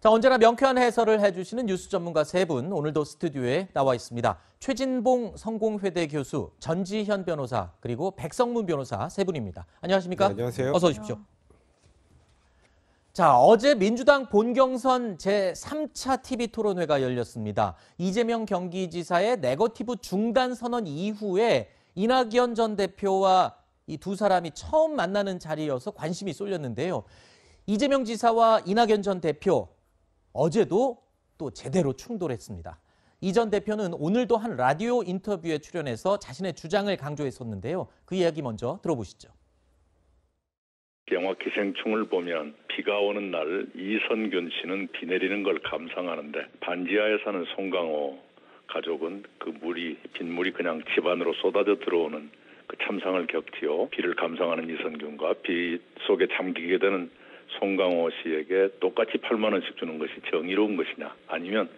자, 언제나 명쾌한 해설을 해주시는 뉴스 전문가 세 분 오늘도 스튜디오에 나와 있습니다. 최진봉 성공회대 교수, 전지현 변호사, 그리고 백성문 변호사 세 분입니다. 안녕하십니까? 네, 안녕하세요. 어서 오십시오. 자, 어제 민주당 본경선 제3차 TV 토론회가 열렸습니다. 이재명 경기지사의 네거티브 중단 선언 이후에 이낙연 전 대표와 이 두 사람이 처음 만나는 자리여서 관심이 쏠렸는데요. 이재명 지사와 이낙연 전 대표 어제도 또 제대로 충돌했습니다. 이 전 대표는 오늘도 한 라디오 인터뷰에 출연해서 자신의 주장을 강조했었는데요. 그 이야기 먼저 들어보시죠. 영화 기생충을 보면 비가 오는 날 이선균 씨는 비 내리는 걸 감상하는데 반지하에 사는 송강호 가족은 그 물이 빗물이 그냥 집안으로 쏟아져 들어오는 그 참상을 겪지요. 비를 감상하는 이선균과 비 속에 잠기게 되는 송강호 씨에게 똑같이 8만 원씩 주는 것이 정의로운 것이냐 아니면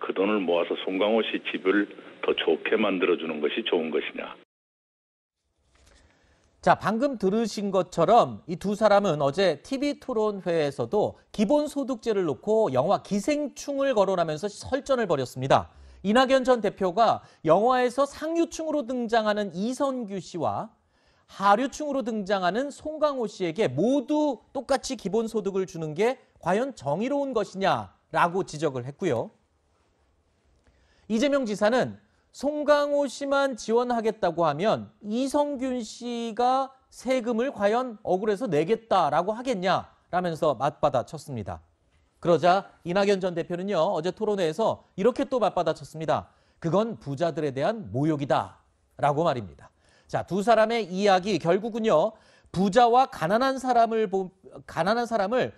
그 돈을 모아서 송강호 씨 집을 더 좋게 만들어주는 것이 좋은 것이냐. 자, 방금 들으신 것처럼 이 두 사람은 어제 TV 토론회에서도 기본소득제를 놓고 영화 기생충을 거론하면서 설전을 벌였습니다. 이낙연 전 대표가 영화에서 상류층으로 등장하는 이선규 씨와 하류층으로 등장하는 송강호 씨에게 모두 똑같이 기본소득을 주는 게 과연 정의로운 것이냐라고 지적을 했고요. 이재명 지사는 송강호 씨만 지원하겠다고 하면 이성균 씨가 세금을 과연 억울해서 내겠다라고 하겠냐라면서 맞받아 쳤습니다. 그러자 이낙연 전 대표는요, 어제 토론회에서 이렇게 또 맞받아 쳤습니다. 그건 부자들에 대한 모욕이다. 라고 말입니다. 자, 두 사람의 이야기 결국은요. 부자와 가난한 사람을 보, 가난한 사람을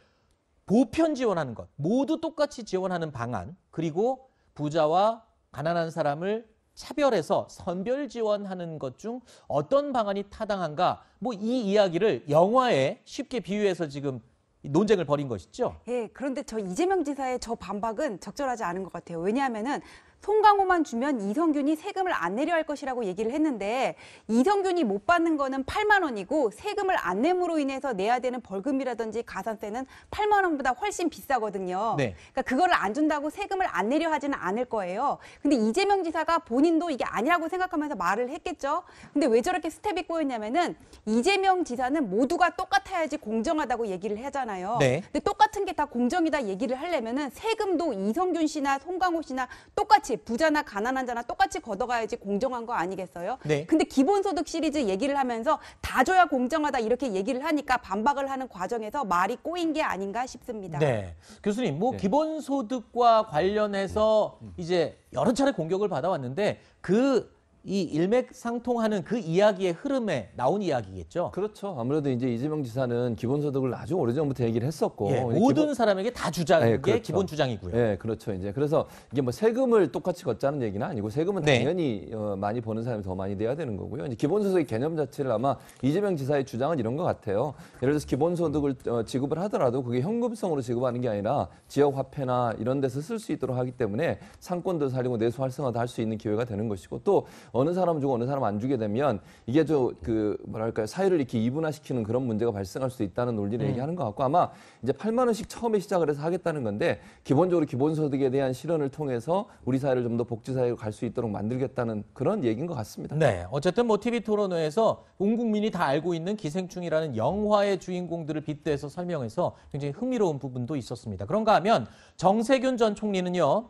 보편 지원하는 것. 모두 똑같이 지원하는 방안. 그리고 부자와 가난한 사람을 차별해서 선별 지원하는 것 중 어떤 방안이 타당한가? 뭐 이 이야기를 영화에 쉽게 비유해서 지금 논쟁을 벌인 것이죠. 예, 그런데 저 이재명 지사의 저 반박은 적절하지 않은 것 같아요. 왜냐하면은 송강호만 주면 이성균이 세금을 안 내려 할 것이라고 얘기를 했는데 이성균이 못 받는 거는 8만 원이고 세금을 안 내므로 인해서 내야 되는 벌금이라든지 가산세는 8만 원보다 훨씬 비싸거든요. 네. 그러니까 그거안 준다고 세금을 안 내려 하지는 않을 거예요. 근데 이재명 지사가 본인도 이게 아니라고 생각하면서 말을 했겠죠. 근데 왜 저렇게 스텝이 꼬였냐면은 이재명 지사는 모두가 똑같아야지 공정하다고 얘기를 하잖아요. 네. 근데 똑같은 게 다 공정이다 얘기를 하려면은 세금도 이성균 씨나 송강호 씨나 똑같이 똑같이 부자나 가난한 자나 똑같이 걷어가야지 공정한 거 아니겠어요? 네. 근데 기본소득 시리즈 얘기를 하면서 다 줘야 공정하다 이렇게 얘기를 하니까 반박을 하는 과정에서 말이 꼬인 게 아닌가 싶습니다. 네. 교수님, 뭐 네. 기본소득과 관련해서 네. 음. 이제 여러 차례 공격을 받아왔는데 그이 일맥상통하는 그 이야기의 흐름에 나온 이야기겠죠. 그렇죠. 아무래도 이제 이재명 지사는 기본소득을 아주 오래전부터 얘기를 했었고 예, 모든 기본... 사람에게 다 주장의 네, 그렇죠. 기본 주장이고요. 예, 네, 그렇죠. 이제 그래서 이게 뭐 세금을 똑같이 걷자는 얘기는 아니고 세금은 네. 당연히 어, 많이 버는 사람이 더 많이 돼야 되는 거고요. 이제 기본소득의 개념 자체를 아마 이재명 지사의 주장은 이런 것 같아요. 예를 들어서 기본소득을 어, 지급을 하더라도 그게 현금성으로 지급하는 게 아니라 지역 화폐나 이런 데서 쓸 수 있도록 하기 때문에 상권도 살리고 내수 활성화도 할 수 있는 기회가 되는 것이고 또 어느 사람 주고 어느 사람 안 주게 되면 이게 저그 뭐랄까요 사회를 이렇게 이분화시키는 그런 문제가 발생할 수 있다는 논리를 음. 얘기하는 것 같고 아마 이제 8만 원씩 처음에 시작을 해서 하겠다는 건데 기본적으로 기본소득에 대한 실현을 통해서 우리 사회를 좀 더 복지사회로 갈 수 있도록 만들겠다는 그런 얘기인 것 같습니다. 네, 어쨌든 뭐 TV 토론회에서 온 국민이 다 알고 있는 기생충이라는 영화의 주인공들을 빗대서 설명해서 굉장히 흥미로운 부분도 있었습니다. 그런가 하면 정세균 전 총리는요.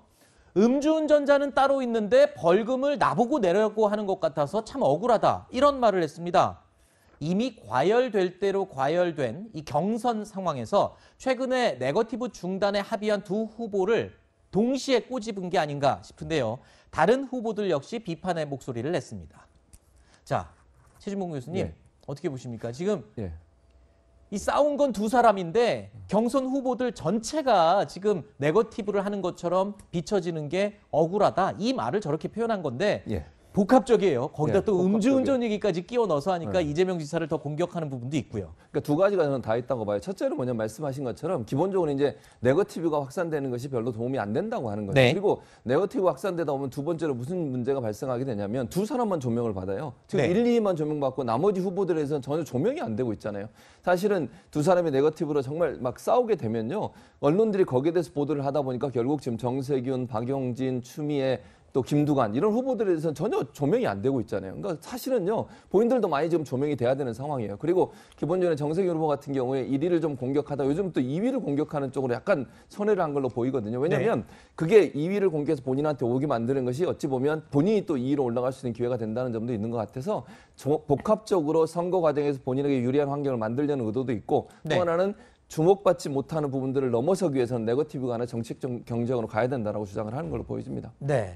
음주운전자는 따로 있는데 벌금을 나보고 내려고 하는 것 같아서 참 억울하다. 이런 말을 했습니다. 이미 과열될 대로 과열된 이 경선 상황에서 최근에 네거티브 중단에 합의한 두 후보를 동시에 꼬집은 게 아닌가 싶은데요. 다른 후보들 역시 비판의 목소리를 냈습니다. 자, 최진봉 교수님 네. 어떻게 보십니까? 지금 네. 이 싸운 건 두 사람인데 경선 후보들 전체가 지금 네거티브를 하는 것처럼 비춰지는 게 억울하다. 이 말을 저렇게 표현한 건데 예. 복합적이에요. 거기다 네, 또 음주운전 얘기까지 끼워 넣어서 하니까 네. 이재명 지사를 더 공격하는 부분도 있고요. 그러니까 두 가지가 저는 다 있다고 봐요. 첫째로 뭐냐면 말씀하신 것처럼 기본적으로 이제 네거티브가 확산되는 것이 별로 도움이 안 된다고 하는 거죠. 네. 그리고 네거티브 확산되다 보면 두 번째로 무슨 문제가 발생하게 되냐면 두 사람만 조명을 받아요. 지금 네. 1, 2만 조명받고 나머지 후보들에서는 전혀 조명이 안 되고 있잖아요. 사실은 두 사람이 네거티브로 정말 막 싸우게 되면요. 언론들이 거기에 대해서 보도를 하다 보니까 결국 지금 정세균, 박영진 추미애 또 김두관 이런 후보들에 대해서는 전혀 조명이 안 되고 있잖아요. 그러니까 사실은요 본인들도 많이 지금 조명이 돼야 되는 상황이에요. 그리고 기본적으로 정세균 후보 같은 경우에 1위를 좀 공격하다 요즘 또 2위를 공격하는 쪽으로 약간 선회를 한 걸로 보이거든요. 왜냐하면 네. 그게 2위를 공격해서 본인한테 오게 만드는 것이 어찌 보면 본인이 또 2위로 올라갈 수 있는 기회가 된다는 점도 있는 것 같아서 복합적으로 선거 과정에서 본인에게 유리한 환경을 만들려는 의도도 있고 네. 또 하나는 주목받지 못하는 부분들을 넘어서기 위해서는 네거티브가 아니라 정책 경쟁으로 가야 된다라고 주장을 하는 걸로 보여집니다. 네.